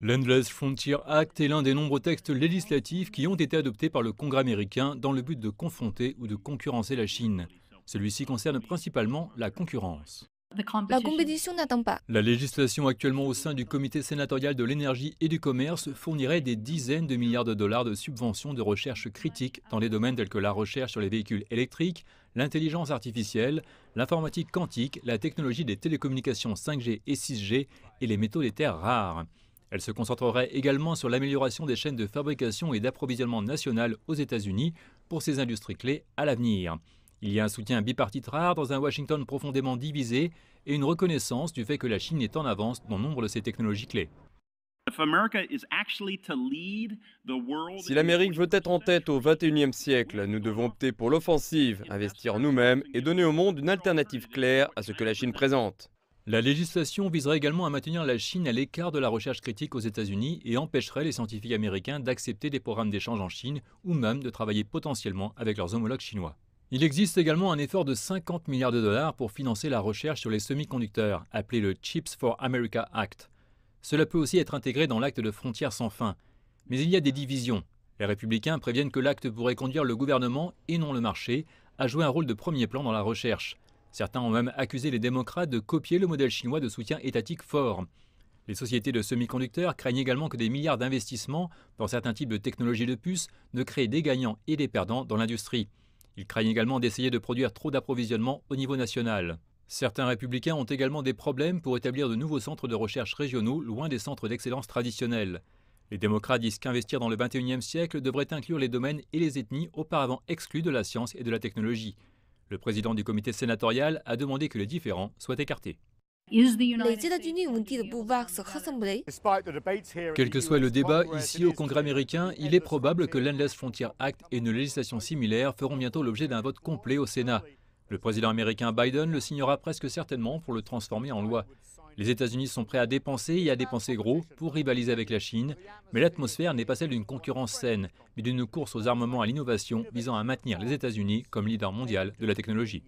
L'Endless Frontier Act est l'un des nombreux textes législatifs qui ont été adoptés par le Congrès américain dans le but de confronter ou de concurrencer la Chine. Celui-ci concerne principalement la concurrence. La compétition n'attend pas. La législation actuellement au sein du comité sénatorial de l'énergie et du commerce fournirait des dizaines de milliards de dollars de subventions de recherche critique dans des domaines tels que la recherche sur les véhicules électriques, l'intelligence artificielle, l'informatique quantique, la technologie des télécommunications 5G et 6G et les métaux des terres rares. Elle se concentrerait également sur l'amélioration des chaînes de fabrication et d'approvisionnement nationales aux États-Unis pour ces industries clés à l'avenir. Il y a un soutien bipartite rare dans un Washington profondément divisé et une reconnaissance du fait que la Chine est en avance dans nombre de ces technologies clés. Si l'Amérique veut être en tête au 21e siècle, nous devons opter pour l'offensive, investir nous-mêmes et donner au monde une alternative claire à ce que la Chine présente. La législation viserait également à maintenir la Chine à l'écart de la recherche critique aux États-Unis et empêcherait les scientifiques américains d'accepter des programmes d'échange en Chine ou même de travailler potentiellement avec leurs homologues chinois. Il existe également un effort de 50 milliards de dollars pour financer la recherche sur les semi-conducteurs, appelé le Chips for America Act. Cela peut aussi être intégré dans l'acte de frontières sans fin. Mais il y a des divisions. Les républicains préviennent que l'acte pourrait conduire le gouvernement, et non le marché, à jouer un rôle de premier plan dans la recherche. Certains ont même accusé les démocrates de copier le modèle chinois de soutien étatique fort. Les sociétés de semi-conducteurs craignent également que des milliards d'investissements dans certains types de technologies de puces ne créent des gagnants et des perdants dans l'industrie. Ils craignent également d'essayer de produire trop d'approvisionnement au niveau national. Certains républicains ont également des problèmes pour établir de nouveaux centres de recherche régionaux loin des centres d'excellence traditionnels. Les démocrates disent qu'investir dans le 21e siècle devrait inclure les domaines et les ethnies auparavant exclus de la science et de la technologie. Le président du comité sénatorial a demandé que les différends soient écartés. Quel que soit le débat ici au Congrès américain, il est probable que l'Endless Frontier Act et une législation similaire feront bientôt l'objet d'un vote complet au Sénat. Le président américain Biden le signera presque certainement pour le transformer en loi. Les États-Unis sont prêts à dépenser et à dépenser gros pour rivaliser avec la Chine, mais l'atmosphère n'est pas celle d'une concurrence saine, mais d'une course aux armements à l'innovation visant à maintenir les États-Unis comme leader mondial de la technologie.